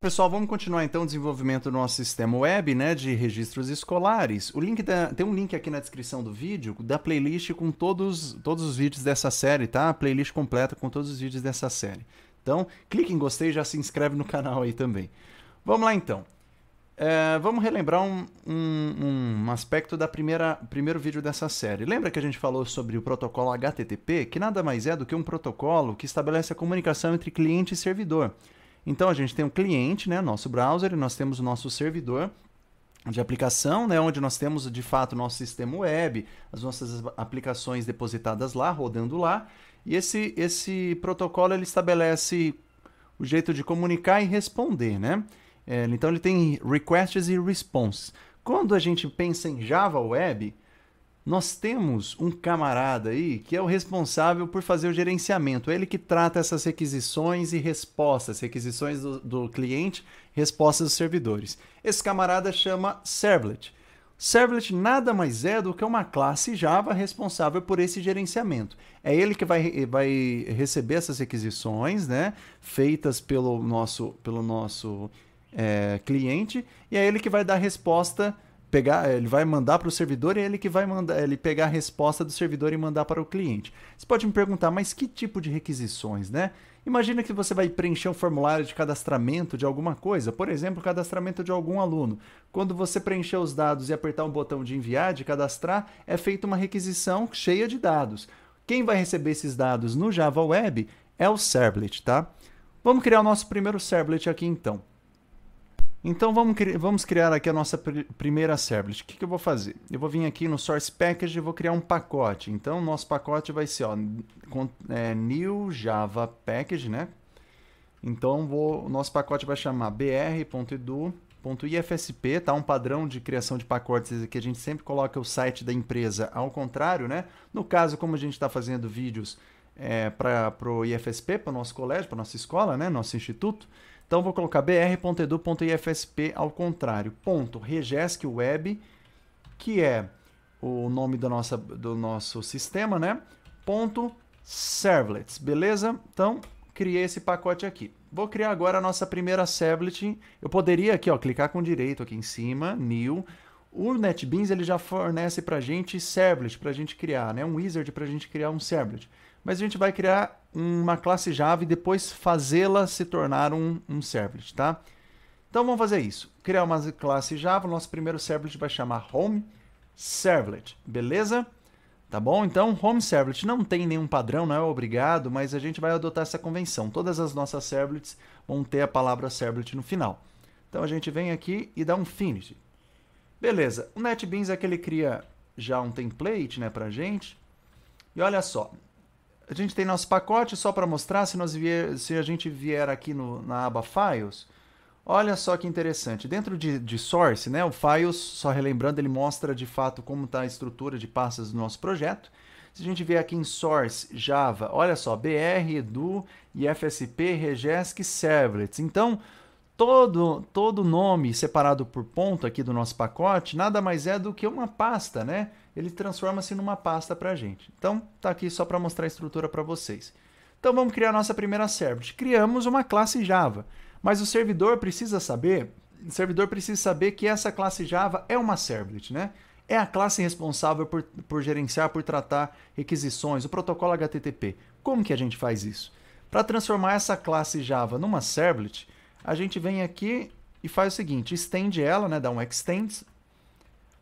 Pessoal, vamos continuar então o desenvolvimento do nosso sistema web, né, de registros escolares. O link da, tem um link aqui na descrição do vídeo da playlist com todos, todos os vídeos dessa série, tá? A playlist completa com todos os vídeos dessa série. Então, clique em gostei e já se inscreve no canal aí também. Vamos lá então. É, vamos relembrar um, um, um aspecto da primeira primeiro vídeo dessa série. Lembra que a gente falou sobre o protocolo HTTP, que nada mais é do que um protocolo que estabelece a comunicação entre cliente e servidor. Então a gente tem um cliente, né, nosso browser, e nós temos o nosso servidor de aplicação, né, onde nós temos de fato o nosso sistema web, as nossas aplicações depositadas lá, rodando lá. E esse, esse protocolo ele estabelece o jeito de comunicar e responder, né? É, então ele tem requests e responses. Quando a gente pensa em Java Web, nós temos um camarada aí que é o responsável por fazer o gerenciamento. É ele que trata essas requisições e respostas, requisições do, do cliente, respostas dos servidores. Esse camarada chama Servlet. Servlet nada mais é do que uma classe Java responsável por esse gerenciamento. É ele que vai, vai receber essas requisições, né, feitas pelo nosso, pelo nosso é, cliente, e é ele que vai dar resposta pegar, ele vai mandar para o servidor e é ele que vai mandar, ele pegar a resposta do servidor e mandar para o cliente. Você pode me perguntar, mas que tipo de requisições, né? Imagina que você vai preencher um formulário de cadastramento de alguma coisa, por exemplo, cadastramento de algum aluno. Quando você preencher os dados e apertar um botão de enviar, de cadastrar, é feita uma requisição cheia de dados. Quem vai receber esses dados no Java Web é o Servlet, tá? Vamos criar o nosso primeiro Servlet aqui então. Então vamos, vamos criar aqui a nossa pr primeira servlet. O que, que, eu vou fazer? Eu vou vir aqui no Source Package e vou criar um pacote. Então nosso pacote vai ser ó, é, New Java Package, né? Então vou, o nosso pacote vai chamar br.edu.ifsp, tá? Um padrão de criação de pacotes que a gente sempre coloca o site da empresa ao contrário, né? No caso, como a gente está fazendo vídeos é, para o IFSP, para o nosso colégio, para nossa escola, né? Nosso instituto. Então vou colocar br.edu.ifsp ao contrário. Ponto Regesc Web, que é o nome do, nossa, do nosso sistema, né? Ponto servlets, beleza? Então criei esse pacote aqui. Vou criar agora a nossa primeira servlet. Eu poderia aqui, ó, clicar com direito aqui em cima, new. O NetBeans ele já fornece para gente servlet para a gente criar, né? Um wizard para a gente criar um servlet mas a gente vai criar uma classe Java e depois fazê-la se tornar um, um servlet, tá? Então vamos fazer isso. Criar uma classe Java, o nosso primeiro servlet vai chamar home servlet, beleza? Tá bom? Então, home servlet não tem nenhum padrão, não é obrigado, mas a gente vai adotar essa convenção. Todas as nossas servlets vão ter a palavra servlet no final. Então a gente vem aqui e dá um finish. Beleza. O NetBeans é que ele cria já um template, né, pra gente. E olha só, a gente tem nosso pacote só para mostrar se, nós vier, se a gente vier aqui no, na aba Files. Olha só que interessante. Dentro de, de Source, né, o Files, só relembrando, ele mostra de fato como está a estrutura de pastas do nosso projeto. Se a gente vier aqui em Source, Java, olha só, BR, Edu, IFSP, Regesk, Servlets. Então, todo todo nome separado por ponto aqui do nosso pacote nada mais é do que uma pasta, né? Ele transforma-se numa pasta para a gente. Então, tá aqui só para mostrar a estrutura para vocês. Então, vamos criar nossa primeira servlet. Criamos uma classe Java, mas o servidor precisa saber, o servidor precisa saber que essa classe Java é uma servlet, né? é a classe responsável por, por, gerenciar, por tratar requisições, o protocolo HTTP. Como que a gente faz isso? Para transformar essa classe Java numa servlet, a gente vem aqui e faz o seguinte, estende ela, né, dá um extend,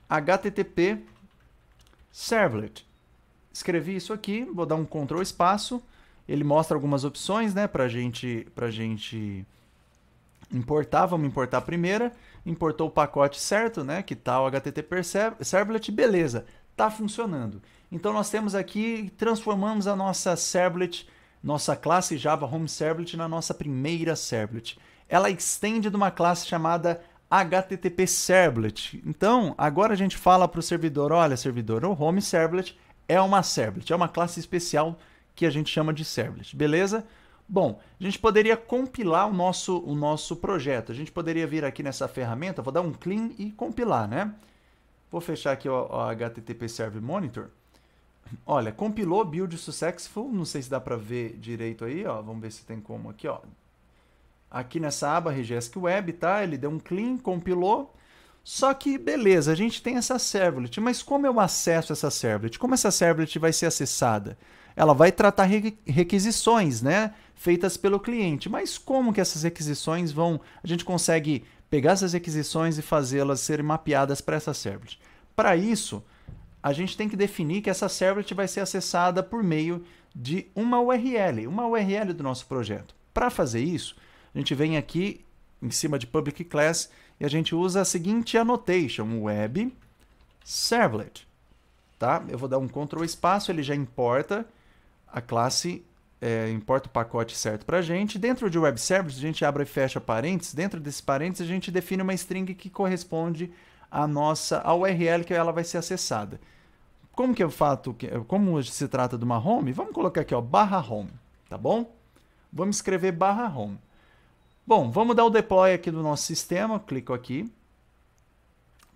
http servlet. Escrevi isso aqui, vou dar um control espaço, ele mostra algumas opções, né, pra gente, pra gente importar, vamos importar a primeira, importou o pacote certo, né, que tá o http servlet, beleza, tá funcionando. Então nós temos aqui, transformamos a nossa servlet, nossa classe Java Home Servlet na nossa primeira servlet ela estende de uma classe chamada HTTP Servlet. Então, agora a gente fala para o servidor, olha servidor, o Home Servlet é uma Servlet, é uma classe especial que a gente chama de Servlet, beleza? Bom, a gente poderia compilar o nosso, o nosso projeto. A gente poderia vir aqui nessa ferramenta, vou dar um clean e compilar, né? Vou fechar aqui o, o HTTP Server Monitor. Olha, compilou build successful, não sei se dá para ver direito aí, ó. Vamos ver se tem como aqui, ó aqui nessa aba Regesk Web, tá? Ele deu um clean, compilou. Só que, beleza, a gente tem essa servlet, mas como eu acesso essa servlet? Como essa servlet vai ser acessada? Ela vai tratar requisições, né? Feitas pelo cliente. Mas como que essas requisições vão. A gente consegue pegar essas requisições e fazê-las serem mapeadas para essa servlet? Para isso, a gente tem que definir que essa servlet vai ser acessada por meio de uma URL, uma URL do nosso projeto. Para fazer isso, a gente vem aqui em cima de public class e a gente usa a seguinte annotation, web servlet. Tá? Eu vou dar um control espaço, ele já importa a classe, é, importa o pacote certo para a gente. Dentro de web servlet a gente abre e fecha parênteses. Dentro desse parênteses, a gente define uma string que corresponde à nossa à URL que ela vai ser acessada. Como que eu fato, como se trata de uma home, vamos colocar aqui ó, barra home, tá bom? Vamos escrever barra home. Bom, vamos dar o deploy aqui do nosso sistema, clico aqui,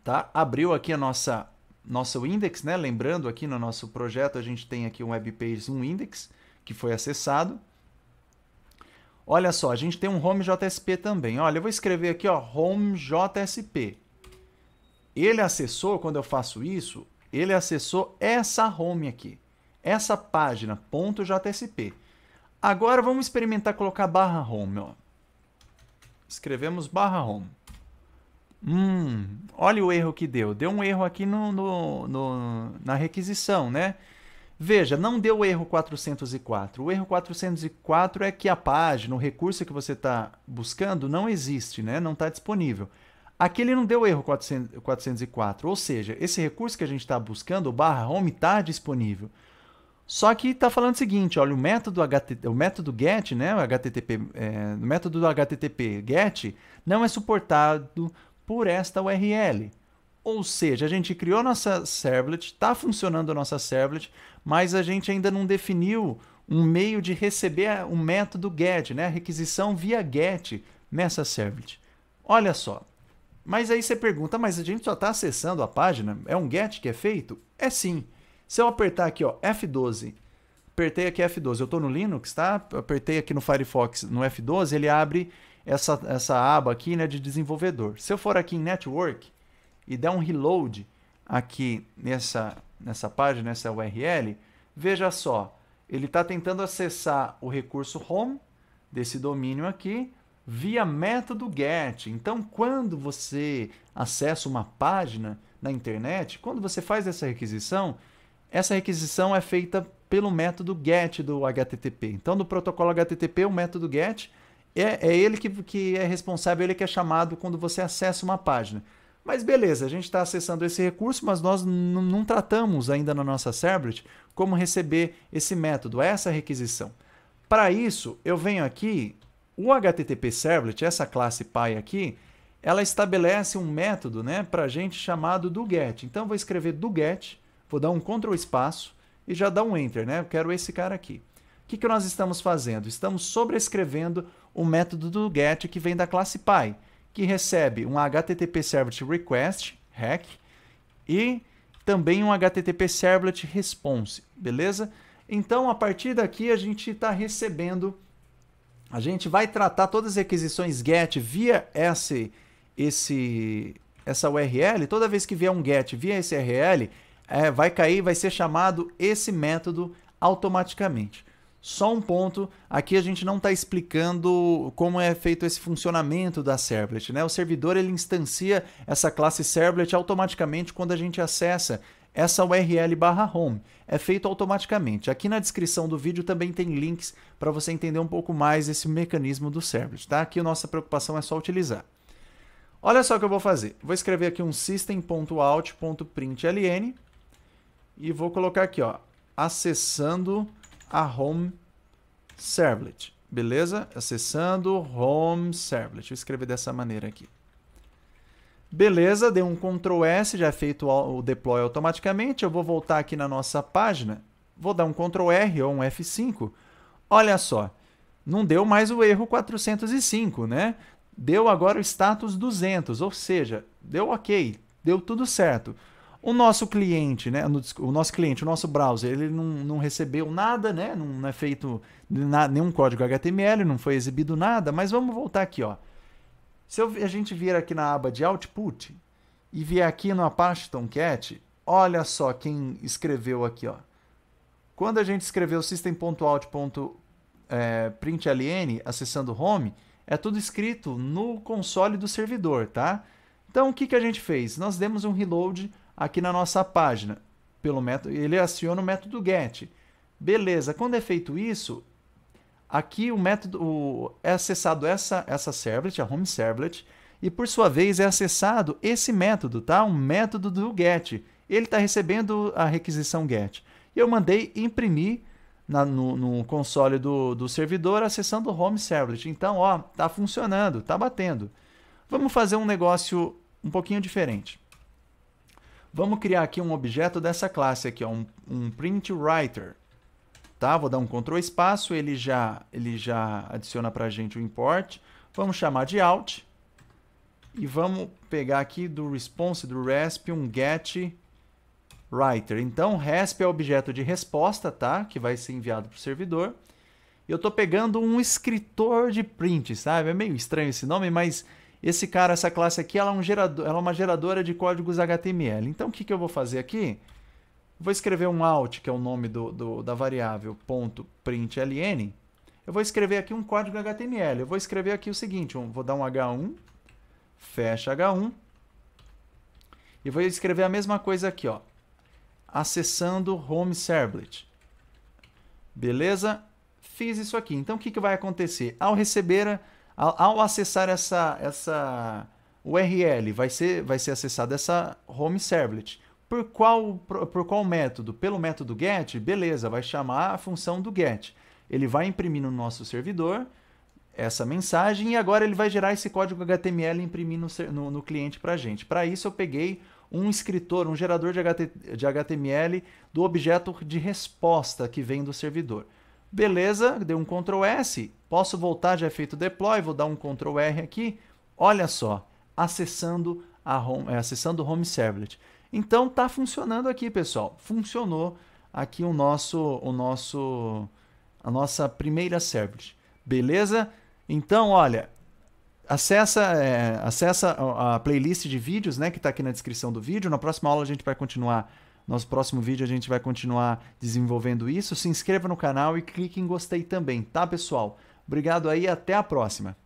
tá? Abriu aqui a nossa nosso index, né? Lembrando aqui no nosso projeto a gente tem aqui um web page, um index que foi acessado. Olha só, a gente tem um home JSP também. Olha, eu vou escrever aqui, ó, home JSP. Ele acessou quando eu faço isso, ele acessou essa home aqui, essa página jsp. Agora vamos experimentar colocar barra home, ó escrevemos barra home. Hum, olha o erro que deu. Deu um erro aqui no, no, no, na requisição, né? Veja, não deu erro 404. O erro 404 é que a página, o recurso que você está buscando, não existe, né? não está disponível. Aqui ele não deu erro 400, 404, ou seja, esse recurso que a gente está buscando, o barra home, está disponível. Só que está falando o seguinte, olha, o método, o método GET, né, o, HTTP, é, o método do HTTP GET não é suportado por esta URL. Ou seja, a gente criou nossa servlet, está funcionando a nossa servlet, mas a gente ainda não definiu um meio de receber o método GET, né, a requisição via GET nessa servlet. Olha só, mas aí você pergunta, mas a gente só está acessando a página? É um GET que é feito? É sim. Se eu apertar aqui, ó, F12, apertei aqui F12, eu estou no Linux, tá? Apertei aqui no Firefox, no F12, ele abre essa, essa aba aqui, né, de desenvolvedor. Se eu for aqui em Network e der um reload aqui nessa, nessa página, nessa URL, veja só, ele está tentando acessar o recurso home desse domínio aqui via método get. Então, quando você acessa uma página na internet, quando você faz essa requisição, essa requisição é feita pelo método GET do HTTP. Então, no protocolo HTTP, o método GET é, é ele que, que é responsável, ele que é chamado quando você acessa uma página. Mas beleza, a gente está acessando esse recurso, mas nós não tratamos ainda na nossa servlet como receber esse método, essa requisição. Para isso, eu venho aqui, o HTTP Servlet, essa classe PY aqui, ela estabelece um método né, para a gente chamado do GET. Então, vou escrever do GET Vou dar um Ctrl espaço e já dar um Enter, né? Eu quero esse cara aqui. O que, que nós estamos fazendo? Estamos sobrescrevendo o método do get que vem da classe Py, que recebe um HTTP Servlet Request, REC, e também um HTTP Servlet Response, beleza? Então, a partir daqui, a gente está recebendo... A gente vai tratar todas as requisições GET via esse, esse, essa URL. Toda vez que vier um GET via esse URL, é, vai cair, vai ser chamado esse método automaticamente. Só um ponto, aqui a gente não está explicando como é feito esse funcionamento da Servlet, né? O servidor ele instancia essa classe Servlet automaticamente quando a gente acessa essa URL barra home. É feito automaticamente. Aqui na descrição do vídeo também tem links para você entender um pouco mais esse mecanismo do Servlet, tá? Aqui a nossa preocupação é só utilizar. Olha só o que eu vou fazer. Vou escrever aqui um system.out.println e vou colocar aqui, ó, acessando a home servlet. Beleza? Acessando home servlet. Vou escrever dessa maneira aqui. Beleza, dei um Ctrl S, já é feito o deploy automaticamente. Eu vou voltar aqui na nossa página, vou dar um Ctrl R ou um F5. Olha só, não deu mais o erro 405, né? Deu agora o status 200, ou seja, deu ok, deu tudo certo. O nosso cliente, né? O nosso cliente, o nosso browser, ele não, não recebeu nada, né? Não, não é feito nada, nenhum código HTML, não foi exibido nada, mas vamos voltar aqui, ó. Se eu, a gente vir aqui na aba de output e vier aqui no Apache Tomcat, olha só quem escreveu aqui, ó. Quando a gente escreveu system.out.println eh, acessando home, é tudo escrito no console do servidor, tá? Então o que, que a gente fez? Nós demos um reload aqui na nossa página. Pelo método, ele aciona o método get. Beleza, quando é feito isso, aqui o método o, é acessado essa, essa servlet, a home servlet, e por sua vez é acessado esse método, tá? Um método do get. Ele está recebendo a requisição get. Eu mandei imprimir na, no, no, console do, do servidor acessando o home servlet. Então, ó, tá funcionando, tá batendo. Vamos fazer um negócio um pouquinho diferente. Vamos criar aqui um objeto dessa classe aqui, ó, um, um print writer. Tá? Vou dar um control espaço, ele já, ele já adiciona para a gente o import. Vamos chamar de out. E vamos pegar aqui do response do RESP um get writer. Então, RESP é objeto de resposta, tá? Que vai ser enviado para o servidor. Eu estou pegando um escritor de print, sabe? É meio estranho esse nome, mas esse cara, essa classe aqui, ela é, um gerador, ela é uma geradora de códigos HTML. Então, o que, que eu vou fazer aqui? Vou escrever um out, que é o nome do, do, da variável ponto .println. Eu vou escrever aqui um código HTML. Eu vou escrever aqui o seguinte, vou dar um H1, fecha H1, e vou escrever a mesma coisa aqui, ó, acessando home servlet. Beleza? Fiz isso aqui. Então, o que, que vai acontecer? Ao receber... A, ao acessar essa, essa URL, vai ser, vai ser acessada essa home servlet. Por qual, por qual método? Pelo método get, beleza, vai chamar a função do get. Ele vai imprimir no nosso servidor essa mensagem e agora ele vai gerar esse código HTML e imprimir no, no, no cliente para a gente. Para isso eu peguei um escritor, um gerador de, de HTML do objeto de resposta que vem do servidor. Beleza, deu um Ctrl S Posso voltar, já é feito o deploy, vou dar um Ctrl R aqui. Olha só, acessando a home, é, acessando o Home Servlet. Então tá funcionando aqui, pessoal. Funcionou aqui o nosso o nosso a nossa primeira servlet. Beleza? Então, olha, acessa, é, acessa a, a playlist de vídeos, né, que está aqui na descrição do vídeo. Na próxima aula a gente vai continuar nosso próximo vídeo a gente vai continuar desenvolvendo isso. Se inscreva no canal e clique em gostei também, tá, pessoal? Obrigado aí até a próxima.